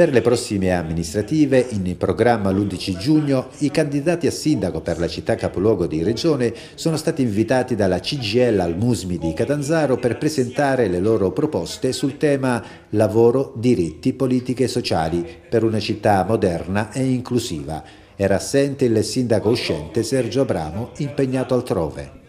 Per le prossime amministrative, in programma l'11 giugno, i candidati a sindaco per la città capoluogo di Regione sono stati invitati dalla CGL al Musmi di Catanzaro per presentare le loro proposte sul tema lavoro, diritti, politiche sociali per una città moderna e inclusiva. Era assente il sindaco uscente Sergio Abramo, impegnato altrove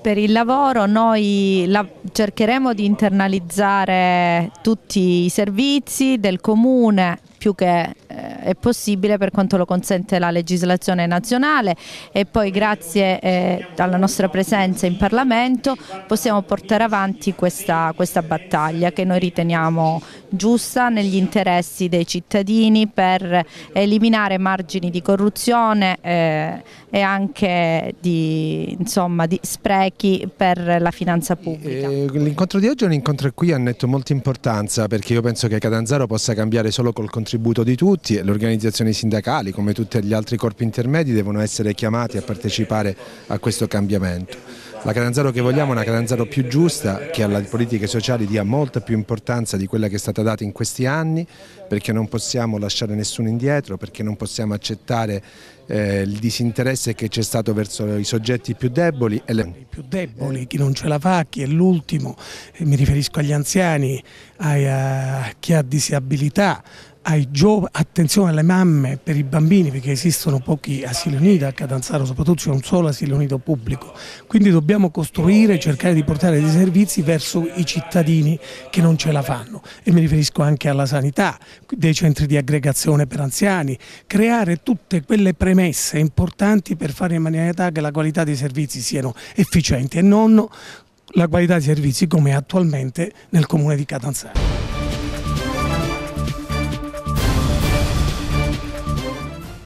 per il lavoro noi la cercheremo di internalizzare tutti i servizi del comune più che eh, è possibile per quanto lo consente la legislazione nazionale e poi grazie eh, alla nostra presenza in Parlamento possiamo portare avanti questa, questa battaglia che noi riteniamo giusta negli interessi dei cittadini per eliminare margini di corruzione eh, e anche di, insomma, di, sprechi per la finanza pubblica. Eh, l'incontro di oggi è un incontro qui ha netto molta importanza perché io penso che Catanzaro possa cambiare solo col contributo di tutti e le organizzazioni sindacali come tutti gli altri corpi intermedi devono essere chiamati a partecipare a questo cambiamento. La Caranzaro che vogliamo è una Caranzaro più giusta, che alle politiche sociali dia molta più importanza di quella che è stata data in questi anni, perché non possiamo lasciare nessuno indietro, perché non possiamo accettare eh, il disinteresse che c'è stato verso i soggetti più deboli. E le... I più deboli, chi non ce la fa, chi è l'ultimo, mi riferisco agli anziani, a chi ha disabilità, attenzione alle mamme per i bambini perché esistono pochi asili uniti a Catanzaro, soprattutto c'è un solo asilo unito pubblico, quindi dobbiamo costruire cercare di portare dei servizi verso i cittadini che non ce la fanno e mi riferisco anche alla sanità, dei centri di aggregazione per anziani, creare tutte quelle premesse importanti per fare in maniera che la qualità dei servizi siano efficienti e non la qualità dei servizi come attualmente nel comune di Catanzaro.